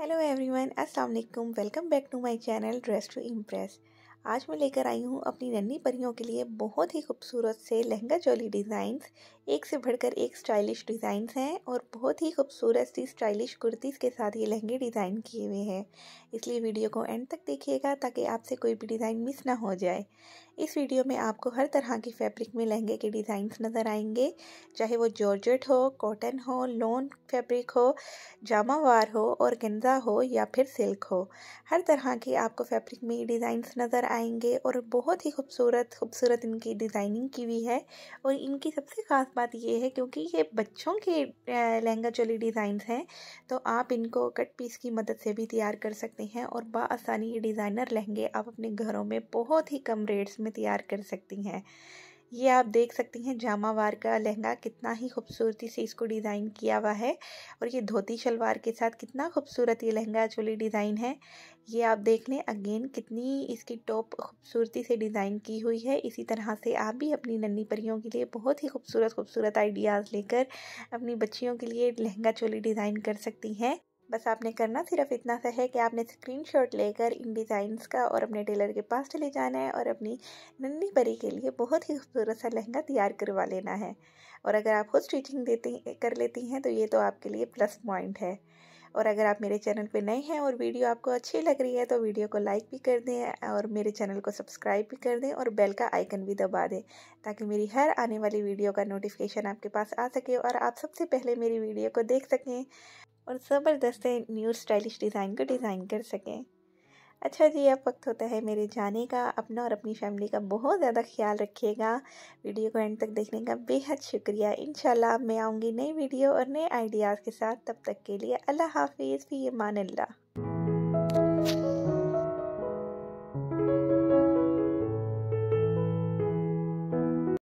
hello everyone अस्सलाम वालेकुम welcome back to my channel dress to impress आज मैं लेकर आई हूँ अपनी नन्ही परियों के लिए बहुत ही खूबसूरत से लहंगा चोली डिज़ाइंस एक से बढ़कर एक स्टाइलिश डिज़ाइंस हैं और बहुत ही खूबसूरत सी स्टाइलिश कुर्तीज़ के साथ ये लहंगे डिज़ाइन किए हुए हैं इसलिए वीडियो को एंड तक देखिएगा ताकि आपसे कोई भी डिज़ाइन मिस ना हो जाए इस वीडियो में आपको हर तरह की फैब्रिक में लहंगे के डिज़ाइंस नज़र आएंगे चाहे वो जॉर्जेट हो कॉटन हो लोन फैब्रिक हो जामावार हो और गेंदा हो या फिर सिल्क हो हर तरह की आपको फैब्रिक में डिज़ाइंस नज़र आएंगे और बहुत ही खूबसूरत खूबसूरत इनकी डिज़ाइनिंग की हुई है और इनकी सबसे ख़ास बात ये है क्योंकि ये बच्चों के लहंगा चोली डिज़ाइंस हैं तो आप इनको कट पीस की मदद से भी तैयार कर सकते हैं और बासानी ये डिज़ाइनर लहंगे आप अपने घरों में बहुत ही कम रेट्स में में तैयार कर सकती हैं ये आप देख सकती हैं जामावार का लहंगा कितना ही खूबसूरती से इसको डिज़ाइन किया हुआ है और ये धोती शलवार के साथ कितना खूबसूरत ये लहंगा चोली डिज़ाइन है ये आप देख लें अगेन कितनी इसकी टॉप खूबसूरती से डिज़ाइन की हुई है इसी तरह से आप भी अपनी नन्नी परियों के लिए बहुत ही खूबसूरत खूबसूरत आइडियाज़ लेकर अपनी बच्चियों के लिए लहंगा चोली डिज़ाइन कर सकती हैं बस आपने करना सिर्फ इतना सा है कि आपने स्क्रीनशॉट लेकर इन डिज़ाइंस का और अपने टेलर के पास चले जाना है और अपनी नन्नी परी के लिए बहुत ही खूबसूरत सा लहंगा तैयार करवा लेना है और अगर आप खुद स्टिचिंग देती कर लेती हैं तो ये तो आपके लिए प्लस पॉइंट है और अगर आप मेरे चैनल पे नए हैं और वीडियो आपको अच्छी लग रही है तो वीडियो को लाइक भी कर दें और मेरे चैनल को सब्सक्राइब भी कर दें और बेल का आइकन भी दबा दें ताकि मेरी हर आने वाली वीडियो का नोटिफिकेशन आपके पास आ सके और आप सबसे पहले मेरी वीडियो को देख सकें और ज़बरदस्त न्यू स्टाइलिश डिज़ाइन को डिज़ाइन कर सकें अच्छा जी अब वक्त होता है मेरे जाने का अपना और अपनी फैमिली का बहुत ज़्यादा ख्याल रखिएगा वीडियो को एंड तक देखने का बेहद शुक्रिया इन मैं आऊँगी नई वीडियो और नए आइडियाज़ के साथ तब तक के लिए अल्लाह हाफिज़ फ़ी अमान